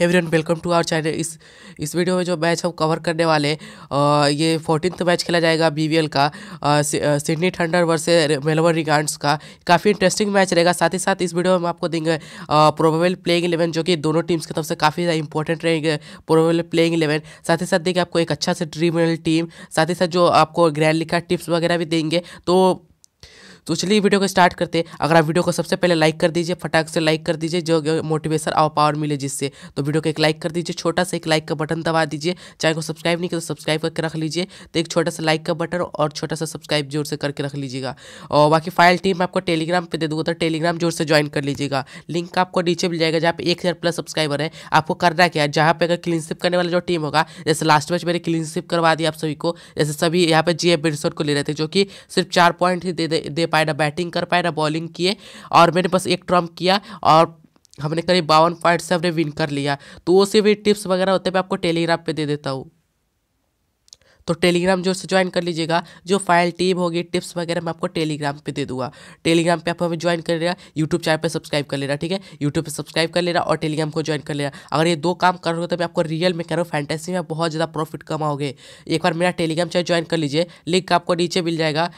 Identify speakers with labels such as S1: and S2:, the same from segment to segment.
S1: हेवरन welcome to our channel इस इस video में जो मैच हम कवर करने वाले ये फोर्टीन मैच खेला जाएगा बी का Sydney Thunder versus Melbourne Renegades का काफ़ी इंटरेस्टिंग मैच रहेगा साथ ही साथ इस वीडियो में हम आपको देंगे प्रोबेबल प्लेइंग इलेवन जो कि दोनों टीम्स की तरफ से काफ़ी ज़्यादा इंपॉर्टेंट रहेंगे प्रोबेबल प्लेइंग इलेवन साथ ही साथ देंगे आपको एक अच्छा से ड्रीम टीम साथ ही साथ जो आपको ग्रैंड लिखा टिप्स वगैरह भी देंगे तो तो चलिए वीडियो को स्टार्ट करते अगर आप वीडियो को सबसे पहले लाइक कर दीजिए फटाक से लाइक कर दीजिए जो मोटिवेशन और पावर मिले जिससे तो वीडियो को एक लाइक कर दीजिए छोटा सा एक लाइक का बटन दबा दीजिए चाहे को सब्सक्राइब नहीं किया तो सब्सक्राइब करके रख लीजिए तो एक छोटा सा लाइक का बटन और छोटा सा सब्सक्राइब जोर से करके रख लीजिएगा और बाकी फाइल टीम आपको टेलीग्राम पर दे दूँगा तो टेलीग्राम जोर से ज्वाइन कर लीजिएगा लिंक आपको नीचे मिल जाएगा जहाँ पे एक हज़ार प्लस सब्सक्राइबर है आपको करना क्या जहाँ पर अगर क्लीनशिप करने वाला जो टीम होगा जैसे लास्ट मैच मैंने क्लीनशिप करवा दी आप सभी को जैसे सभी यहाँ पर जी एफ को ले रहे थे जो कि सिर्फ चार पॉइंट ही दे दे, दे पाए ना बैटिंग कर पाए ना बॉलिंग किए और मैंने बस एक ट्रम्प किया और हमने करीब बावन पॉइंट से हमने विन कर लिया तो वो से भी टिप्स वगैरह होते हैं मैं आपको टेलीग्राम पे दे देता हूँ तो टेलीग्राम जो से ज्वाइन कर लीजिएगा जो फाइल टीम होगी टिप्स वगैरह मैं आपको टेलीग्राम पे दे दूंगा टेलीग्राम पे आप हमें ज्वाइन कर लेना यूट्यूब चैनल पे सब्सक्राइब कर लेना ठीक है यूट्यूब पे सब्सक्राइब कर लेना और टेलीग्राम को ज्वाइन कर लेना अगर ये दो काम कर हो तो मैं आपको रियल में कह रहा हूँ फैंटेसी में बहुत ज़्यादा प्रॉफिट कमाओगे एक बार मेरा टेलीग्राम चैनल ज्वाइन कर लीजिए लिंक आपको नीचे मिल जाएगा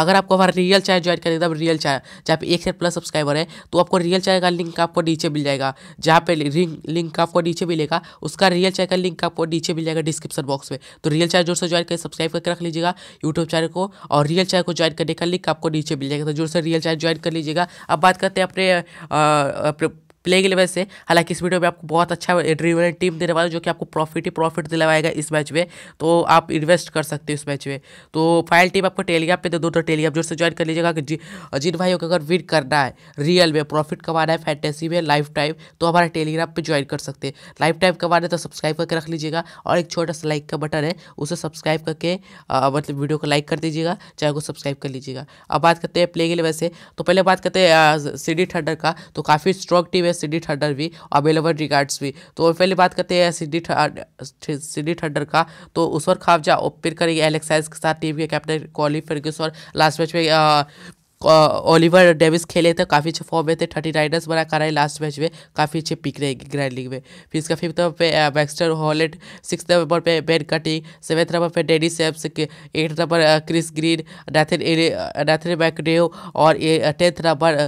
S1: अगर आपको हमारा रियल चैनल ज्वाइन करें एकदम रियल चैनल जहाँ पे एक हजार प्लस सब्सक्राइबर है तो आपको रियल चैनल का लिंक आपको नीचे मिल जाएगा जहाँ पे रिंग लिंक आपको नीचे मिलेगा उसका रियल चैनल का लिंक आपको नीचे मिल जाएगा डिस्क्रिप्शन बॉक्स में तो रियल चैनल जोर से ज्वाइन करें सब्सक्राइब करके रख लीजिएगा यूट्यूब चैनल को और रियल चैनल को ज्वाइन करने का लिंक आपको नीचे मिल जाएगा तो जोर से रियल चैनल ज्वाइन कर लीजिएगा अब बात करते हैं अपने प्ले की से हालांकि इस वीडियो में आपको बहुत अच्छा ड्रीवन टीम देने वाला जो कि आपको प्रॉफिट ही प्रॉफिट दिलवाएगा इस मैच में तो आप इन्वेस्ट कर सकते हो इस मैच में तो फाइनल टीम आपको टेलीग्राम पे दे दो टेलीग्राम तो जोर से ज्वाइन कर लीजिएगा जी जिन भाई को अगर विन करना है रियल में प्रॉफिट कमाना है फैंटेसी में लाइफ टाइम तो हमारा टेलीग्राम पर ज्वाइन कर सकते हैं लाइफ टाइम कमाना है तो सब्सक्राइब करके रख लीजिएगा और एक छोटा सा लाइक का बटन है उसे सब्सक्राइब करके मतलब वीडियो को लाइक कर दीजिएगा चैनल को सब्सक्राइब कर लीजिएगा अब बात करते हैं प्ले के लिए तो पहले बात करते हैं सिडी थंडर का तो काफ़ी स्ट्रॉन्ग टीम है एसिडिक हडर भी अवेलेबल रिगार्ड्स भी तो पहले बात करते हैं एसिडिक एसिडिक हडर का तो उस पर खाफ जा फिर करेगी एलेक्साइज के साथ टीम के कैप्टन कॉली फर्गस और लास्ट मैच में ओलिवर डेविस खेले थे काफ़ी अच्छे फॉर्म में थे थर्टी राइडर्स बना कराए लास्ट मैच में काफ़ी अच्छे पिक रहेगी ग्रैंड लीग में फिर इसका फिफ्थ नंबर पे बैक्स्टर हॉलेट सिक्स नंबर पे बेन कटिंग सेवन्थ नंबर पे Daniel Sams eight number Chris Green Nathan Nathan McAndrew और टेंथ नंबर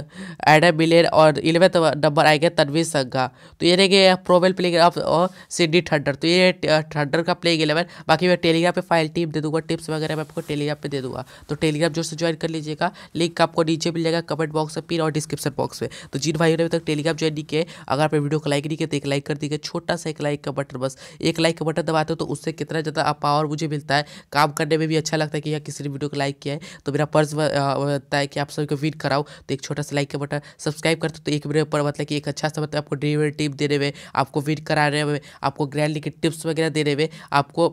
S1: एडम मिलेर और इलेवेंथ नंबर आएंगे तनवीर संघा तो ये रहेंगे प्रोवेल प्लेइंग और सिडनी थंडर तो ये थंडर का प्लेंग इलेवन बाकी मैं टेलीग्राम पर फाइल टीम दे दूंगा टिप्स वगैरह मैं आपको टेलीग्राम पर दे दूंगा तो टेलीग्राम जो से ज्वाइन कर लीजिएगा लिंक लिंक आपको नीचे मिल जाएगा कमेंट बॉक्स में पिन और डिस्क्रिप्शन बॉक्स में तो जिन भाई ने अभी तक टेलीग्राम ज्वाइन नहीं किया अगर आपने वीडियो को लाइक नहीं किया तो एक लाइक कर दीजिए छोटा सा एक लाइक का बटन बस एक लाइक का बटन दबाते हो तो उससे कितना ज़्यादा पावर मुझे मिलता है काम करने में भी अच्छा लगता है कि यार किसी ने वीडियो को लाइक किया है तो मेरा पर्स बनता है कि आप सभी को विन कराओ तो एक छोटा सा लाइक का बटन सब्सक्राइब करते तो एक मेरे ऊपर मतलब कि एक अच्छा सा मतलब आपको डिलीवरी टिप देने में आपको विन कराने में आपको ग्रैंड लिखे टिप्स वगैरह देने में आपको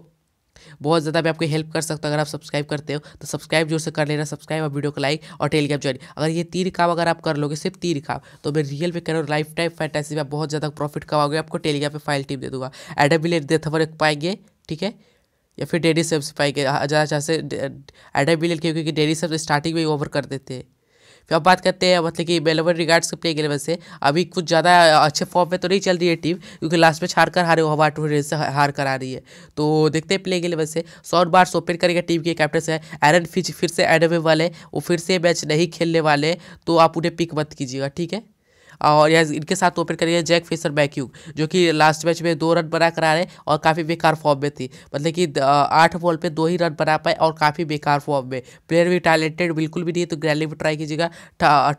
S1: बहुत ज़्यादा मैं आपकी हेल्प कर सकता हूँ अगर आप सब्सक्राइब करते हो तो सब्सक्राइब जोर से कर लेना सब्सक्राइब और वीडियो को लाइक और टेलीग्राम ज्वाइन अगर ये तीन काम अगर आप कर लोगे सिर्फ तीन काम तो मैं रियल में कह रहा हूँ लाइफ टाइम फैंटेसी में आप बहुत ज़्यादा प्रॉफिट कमाओगे आपको टेलीग्राम पर फाइल टीम दे दूंगा एडम दे थवर पाएंगे ठीक है या फिर डेडी सेब्स पाएंगे ज़्यादा चाहे एडम मिले क्योंकि डेडी सेब्स स्टार्टिंग में ही ओवर कर देते हैं फिर अब बात करते हैं मतलब कि बेलेवन रिगार्ड्स के प्लेइंग एलेवन से अभी कुछ ज़्यादा अच्छे फॉर्म में तो नहीं चल रही है टीम क्योंकि लास्ट मैच हार कर हारे हवा टू से हार कर आ रही है तो देखते हैं प्लेइंग एलेवन से सौर बार ओपन करेगा टीम के कैप्टन से एरन फिच फिर से एडमे वाले वो फिर से मैच नहीं खेलने वाले तो आप उन्हें पिक मत कीजिएगा ठीक है और यह इनके साथ ओपन तो करिए जैक फिशर मैक्यू जो कि लास्ट मैच में दो रन बना करा रहे और काफ़ी बेकार फॉर्म में थी मतलब कि आठ बॉल पे दो ही रन बना पाए और काफ़ी बेकार फॉर्म में प्लेयर भी टैलेंटेड बिल्कुल भी नहीं तो ग्रैली भी ट्राई कीजिएगा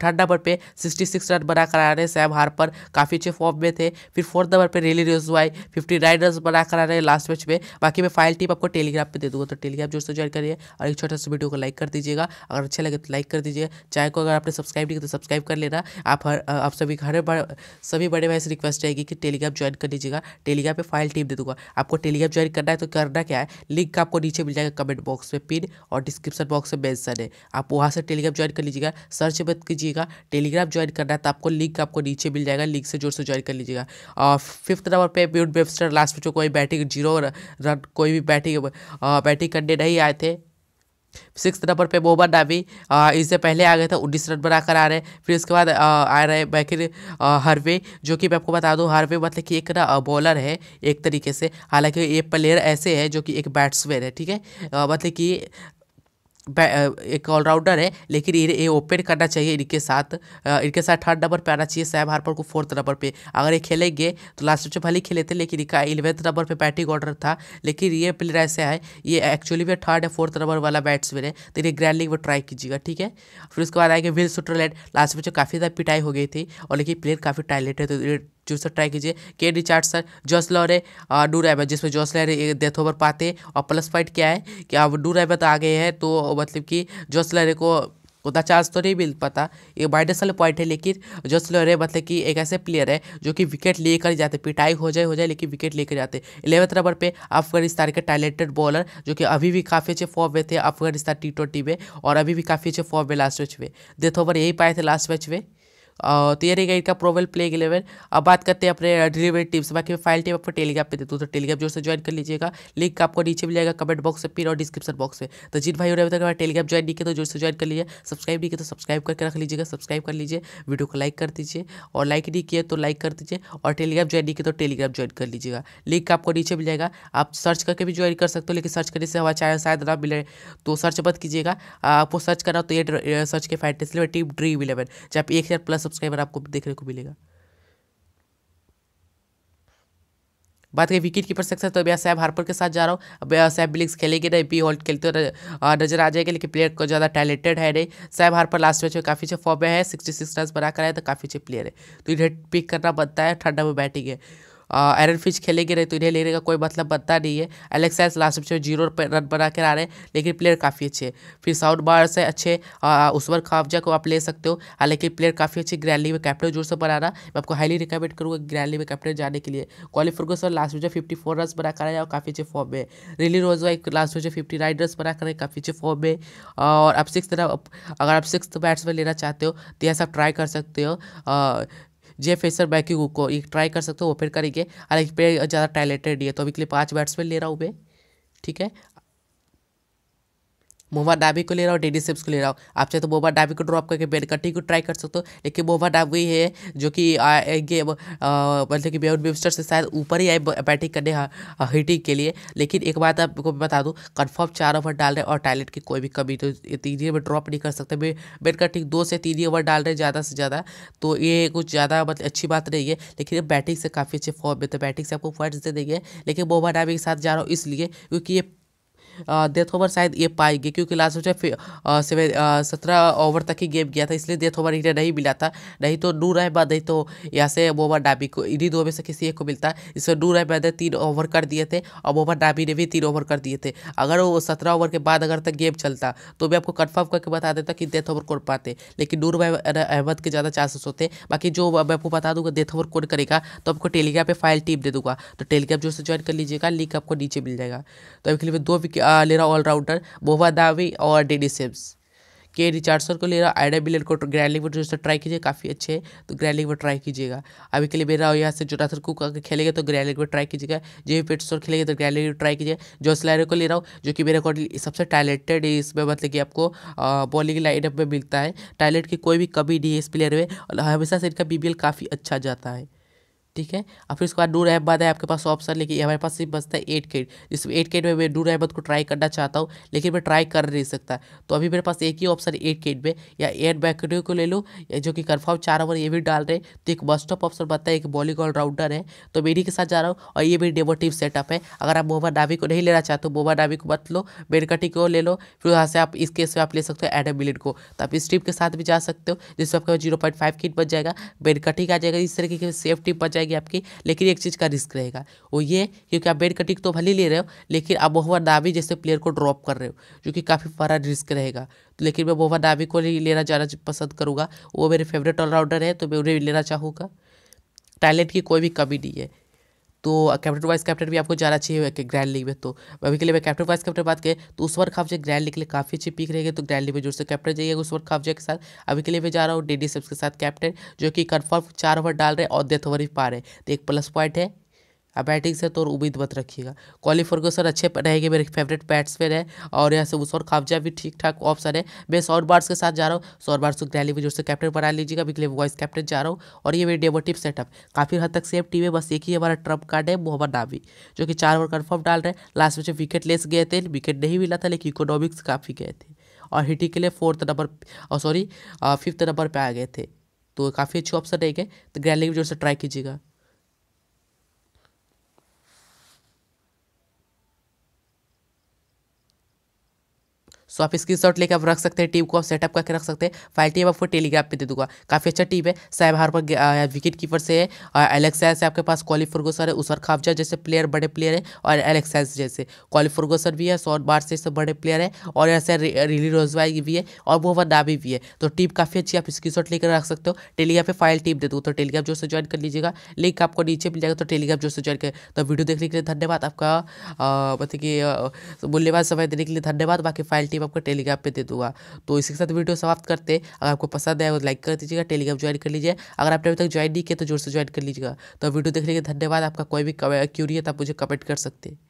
S1: थर्ड नंबर पर सिक्सटी सिक्स रन बना करा रहे सैम हार पर काफ़ी अच्छे फॉर्म में थे फिर फोर्थ नंबर पर Rilee Rossouw fifty nine run बना करा रहे लास्ट मैच में बाकी मैं फाइल टीम आपको टेलीग्राम पर दे दूँगा तो टेलीग्राम जोर से ज्वाइन करिए और एक छोटा सा वीडियो को लाइक कर दीजिएगा अगर अच्छा लगे तो लाइक कर दीजिए चाहे को अगर आपने सब्सक्राइब नहीं किया तो सब्सक्राइब कर लेना आप हर आप सभी सभी हर बड़ सभी बड़े भाई से रिक्वेस्ट रहेगी कि टेलीग्राम ज्वाइन कर लीजिएगा टेलीग्राम पे फाइल टीम दे दूंगा आपको टेलीग्राम ज्वाइन करना है तो करना क्या है लिंक आपको नीचे मिल जाएगा कमेंट बॉक्स में पिन और डिस्क्रिप्शन बॉक्स में मैंसन है आप वहाँ से टेलीग्राम ज्वाइन कर लीजिएगा सर्च मत कीजिएगा टेलीग्राम ज्वाइन करना है तो आपको लिंक आपको नीचे मिल जाएगा लिंक से जोर से ज्वाइन कर लीजिएगा और फिफ्थ नंबर पर म्यूट वेबस्टर लास्ट में जो कोई बैटिंग जीरो रन कोई भी बैटिंग बैटिंग करने नहीं आए थे सिक्स नंबर पे मोहम्मद नामी इससे पहले आ गए थे उन्नीस रन बनाकर आ रहे फिर उसके बाद आ रहे बैकिर हरवे जो कि मैं आपको बता दूं हरवे मतलब कि एक ना बॉलर है एक तरीके से हालांकि ये प्लेयर ऐसे है जो कि एक बैट्समैन है ठीक है मतलब कि एक ऑलराउंडर है लेकिन ये ओपन करना चाहिए इनके साथ इनके साथ थर्ड नंबर पे आना चाहिए सैम हार्पर को फोर्थ नंबर पे अगर ये खेलेंगे तो लास्ट में भले ही खेले थे लेकिन इनका इलेवंथ नंबर पे बैटिंग ऑर्डर था लेकिन ये प्लेयर ऐसे है ये एक्चुअली में थर्ड या फोर्थ नंबर वाला बैट्समैन है तो इन्हें ग्रैंड लीग में ट्राई कीजिएगा ठीक है फिर उसके बाद आएंगे विल सुटरलैंड लास्ट में जो काफ़ी ज़्यादा पिटाई हो गई थी और लेकिन प्लेयर काफ़ी टैलेंटेड है तो जो सर ट्राई कीजिए के रिचार्ड सर जॉस लॉरे डू रैबा जिसमें जॉस लॉरे डेथ ओवर पाते और प्लस पॉइंट क्या है कि अब डू तो आ गए हैं तो मतलब कि जॉस लॉरे को उतना तो चार्ज तो नहीं मिल पाता ये माइनस वाले पॉइंट है लेकिन जो स्लोरे मतलब कि एक ऐसे प्लेयर है जो कि विकेट लेकर जाते पिटाई हो जाए हो जाए लेकिन विकेट लेकर जाते इलेवंथ नंबर पे अफगानिस्तान के टैलेंटेड बॉलर जो कि अभी भी काफ़ी अच्छे फॉर्म में थे अफगानिस्तान टी ट्वेंटी में और अभी भी काफ़ी अच्छे फॉर्म में लास्ट मैच में डेथ ओवर यही पाए थे लास्ट मैच में थियरी गाइड का प्रोवेल प्ले इलेवन अब बात करते हैं अपने डिलीवरी uh, टिप्स बाकी फाइल टीम आपको टेलीग्राम पे देता हूँ तो टेलीग्राम जोर से ज्वाइन कर लीजिएगा लिंक आपको नीचे मिल जाएगा कमेंट बॉक्स में पिन और डिस्क्रिप्शन बॉक्स में तो जिन भाई अभी तक हमारा टेलीग्राम ज्वाइन नहीं किया तो जोर से ज्वाइन कर लीजिए सब्सक्राइब नहीं किया तो सब्सक्राइब करके रख लीजिएगा सब्सक्राइब कर लीजिए वीडियो को लाइक कर दीजिए और लाइक नहीं किया तो लाइक कर दीजिए और टेलीग्राम ज्वाइन नहीं किया तो टेलीग्राम ज्वाइन कर लीजिएगा लिंक आपको नीचे मिल जाएगा आप सर्च करके भी ज्वाइन कर सकते हो लेकिन सर्च करने से हमारा चैनल शायद ना मिले तो सर्च मत कीजिएगा आपको सर्च करना तो ये सर्च uh, के फाइनेंशियल टीम ड्रीम इलेवन जब एक हज़ार प्लस सब्सक्राइबर आपको देखने को मिलेगा बात करें विकेट कीपर सेक्शन तो अभी साहब हार्पर के साथ जा रहा हूँ अब साहब बिलिंग्स खेलेंगे नहीं बी होल्ट खेलते नजर आ जाएगा लेकिन प्लेयर को ज़्यादा टैलेंटेड है नहीं साहब हार्पर लास्ट मैच में काफ़ी अच्छे फॉर्म में है सिक्सटी सिक्स रन बनाकर आए तो काफ़ी अच्छे प्लेयर है तो इन्हें पिक करना बनता है ठंडा में बैटिंग है एरन फिच खेलेंगे नहीं तो इन्हें लेने का कोई मतलब बनता नहीं है एलेक्साइस लास्ट में जीरो रन बना कर आ रहे हैं लेकिन प्लेयर काफ़ी अच्छे फिर साउंड बार से अच्छे उस्मान खावजा को आप ले सकते हो हालांकि प्लेयर काफ़ी अच्छे ग्रैंडली में कैप्टन जोर से बनाना मैं आपको हाईली रिकमेंड करूँगा ग्रैंडली में कैप्टन जाने के लिए कॉली फर्गूसन लास्ट में फिफ्टी फोर रन बना कर और काफ़ी अच्छे फॉर्म में रिली रोज वाइक लास्ट में फिफ्टी नाइन रन बना कर काफ़ी अच्छे फॉर्म में और आप सिक्स अगर आप सिक्स बैट्समैन लेना चाहते हो तो यह सब ट्राई कर सकते हो जे फेसर बैकिंग को ये ट्राई कर सकते हो वो फिर करेंगे हालांकि प्लेयर ज़्यादा टैलेंटेड है तो अभी के लिए पाँच बैट्समैन ले रहा हूँ मैं ठीक है मोबा डाबी को ले रहा हूँ डेडी सेप्स को ले रहा हूँ आप चाहे तो मोबा डाबी को ड्रॉप करके बेनकटी को ट्राई कर सकते हो लेकिन मोबा डाबी है जो कि गेम मतलब कि बेउन वेबस्टर से शायद ऊपर ही आए बैटिंग करने हिटिंग के लिए लेकिन एक बात आपको बता दूँ कन्फर्म चार ओवर डाल रहे और टैलेंट की कोई भी कमी तो तीन ही ओवर ड्रॉप नहीं कर सकते बेनकटिंग दो से तीन ही ओवर डाल रहे ज़्यादा से ज़्यादा तो ये कुछ ज़्यादा मतलब अच्छी बात नहीं है लेकिन बैटिंग से काफ़ी अच्छे फॉर्म में तो बैटिंग से आपको पॉइंट्स दे देंगे लेकिन मोबा डाबी के साथ जा रहा हूँ इसलिए क्योंकि ये डेथ ओवर शायद ये पाएगी क्योंकि लास्ट उसमें सत्रह ओवर तक ही गेम गया था इसलिए डेथ ओवर इन्हें नहीं मिला था नहीं तो नू रहमान नहीं तो यहाँ से मोहम्मद डाबी को इन्हीं दो में से किसी एक को मिलता इसमें नू रहमान ने तीन ओवर कर दिए थे और मोहम्मद डाबी ने भी तीन ओवर कर दिए थे अगर वो सत्रह ओवर के बाद अगर तक गेम चलता तो मैं आपको कन्फर्म करके बता देता कि डेथ ओवर कौन पाते लेकिन नूर अहमद के ज़्यादा चांसेस होते बाकी जो मैं आपको बता दूंगा डेथ ओवर कौन करेगा तो आपको टेलीग्राम पर फाइल टीम दे दूंगा तो टेलीग्राम जो से ज्वाइन कर लीजिएगा लिंक आपको नीचे मिल जाएगा तो अभी के लिए दो विकेट ले रहा ऑलराउंडर बोबा दावी और डेडी सेम्स के रिचार्डसन को ले रहा आइडा बिलियर को ग्रैंड लीग में जो ट्राई कीजिए काफ़ी अच्छे हैं तो ग्रैंड लीग में ट्राई कीजिएगा अभी के लिए मेरा यहाँ से जोनाथन कुक अगर खेलेगा तो ग्रैंड लीग में ट्राई कीजिएगा जे पेटसोर खेलेगा तो ग्रैंड लीग में ट्राई कीजिए जो लायरो को ले रहा हूँ जो कि मेरे अकॉर्डिंग सबसे टैलेंटेड इसमें मतलब कि आपको बॉलिंग लाइनअप में मिलता है टैलेंट की कोई भी कमी नहीं है इस प्लेयर में और हमेशा से इनका बी काफ़ी अच्छा जाता है ठीक है और फिर उसके बाद डू रैप बाद है आपके पास ऑप्शन लेकिन हमारे पास सिर्फ बचता है एट केट जिस एट केट में मैं डू रैप को ट्राई करना चाहता हूँ लेकिन मैं ट्राई कर नहीं सकता तो अभी मेरे पास एक ही ऑप्शन है एट केट में या एट बैकडियो को ले लो जो कि कन्फर्म चार ओवर ये भी डाल रहे हैं तो एक स्टॉप ऑप्शन बनता है एक बॉलिंग ऑलराउंडर है तो मेरी के साथ जा रहा हूँ और ये मेरी डेमो टीम सेटअप है अगर आप मोबा डाबी को नहीं लेना चाहते हो मोबा डाबी को मत लो बेरकटी को ले लो फिर वहाँ से आप इस केस में आप ले सकते हो एडम मिलिट को तो आप इस टीम के साथ भी जा सकते हो जिसमें आपका जीरो पॉइंट फाइव किट बच जाएगा बेरकटी का आ जाएगा इस तरीके की सेफ टीम बच जाएगी जाएगी आपकी लेकिन एक चीज़ का रिस्क रहेगा वो ये क्योंकि आप बेड कटिंग तो भले ही ले रहे हो लेकिन आप मोहम्मद नाबी जैसे प्लेयर को ड्रॉप कर रहे हो जो कि काफ़ी बड़ा रिस्क रहेगा तो लेकिन मैं मोहम्मद नाबी को लेना जाना पसंद करूँगा वो मेरे फेवरेट ऑलराउंडर है तो मैं उन्हें लेना चाहूँगा टैलेंट की कोई भी कमी नहीं है तो कैप्टन वाइस कैप्टन भी आपको जाना चाहिए ग्रैंड लीग में तो अभी के लिए मैं कैप्टन वाइस कैप्टन बात करें तो उस वर्ग खाफ ग्रैंड लीग के लिए काफ़ी अच्छी पीक रहेगी तो ग्रैंड लीग में जोर से कैप्टन जाइएगा उस खाफ खाफजे के साथ अभी के लिए मैं जा रहा हूँ डी डी के साथ कैप्टन जो कि कन्फर्म चार ओवर डाल रहे हैं और डेथ ओवर भी पा रहे हैं तो एक प्लस पॉइंट है आप बैटिंग से तो और उम्मीद मत रखिएगा कॉली फर्गोसन अच्छे रहेंगे मेरे फेवरेट बैट्समैन है और यहाँ से उस और खामजा भी ठीक ठाक ऑप्शन है मैं सौर बार्स के साथ जा रहा हूँ सौर बार्स को ग्रैली में जोर से कैप्टन बना लीजिएगा बिकले वॉइस कैप्टन जा रहा हूँ और ये मेरी टिप सेटअप काफ़ी हद तक सेम टीम है बस एक ही हमारा ट्रम्प कार्ड है मोहम्मद नावी जो कि चार ओवर कन्फर्म डाल रहे हैं लास्ट में जो विकेट लेस गए थे विकेट नहीं मिला था लेकिन इकोनॉमिक्स काफ़ी गए थे और हिटी के लिए fourth number sorry fifth number पर आ गए थे तो काफ़ी अच्छे ऑप्शन रहेंगे तो ग्रैंड लीग में जोर से ट्राई कीजिएगा सो आप स्क्रीन शॉट लेकर आप रख सकते हैं टीम को आप सेटअप करके रख सकते हैं फाइल टीम आपको टेलीग्राम पे दे दूंगा काफ़ी अच्छा टीम है साहब पर विकेट कीपर से है और एलेक्साइज से आपके पास क्वालिफोर्गोसर है उसर खाफजा जैसे प्लेयर बड़े प्लेयर है और एलेक्साइज जैसे क्वालिफोर्गोसर भी है सौर बार से सब बड़े प्लेयर है और ऐसे रिली रोजवाई भी है और वो नाबी भी है तो टीम काफ़ी अच्छी आप स्क्रीन शॉट लेकर रख सकते हो टेलीग्राम पे फाइल टीम दे दूँ तो टेलीग्राम जो से ज्वाइन कर लीजिएगा लिंक आपको नीचे मिल जाएगा तो टेलीग्राम जो से ज्वाइन कर तो वीडियो देखने के लिए धन्यवाद आपका मतलब कि मूल्यवान समय देने के लिए धन्यवाद बाकी फाइल टीम आपको टेलीग्राम पे दे दूंगा तो इसी के साथ वीडियो समाप्त करते अगर आपको पसंद आया तो लाइक कर दीजिएगा टेलीग्राम ज्वाइन कर लीजिए अगर आपने अभी तक ज्वाइन नहीं किया तो जोर से ज्वाइन कर लीजिएगा तो वीडियो देखने के धन्यवाद आपका कोई भी क्यूरी है तो आप मुझे कमेंट कर सकते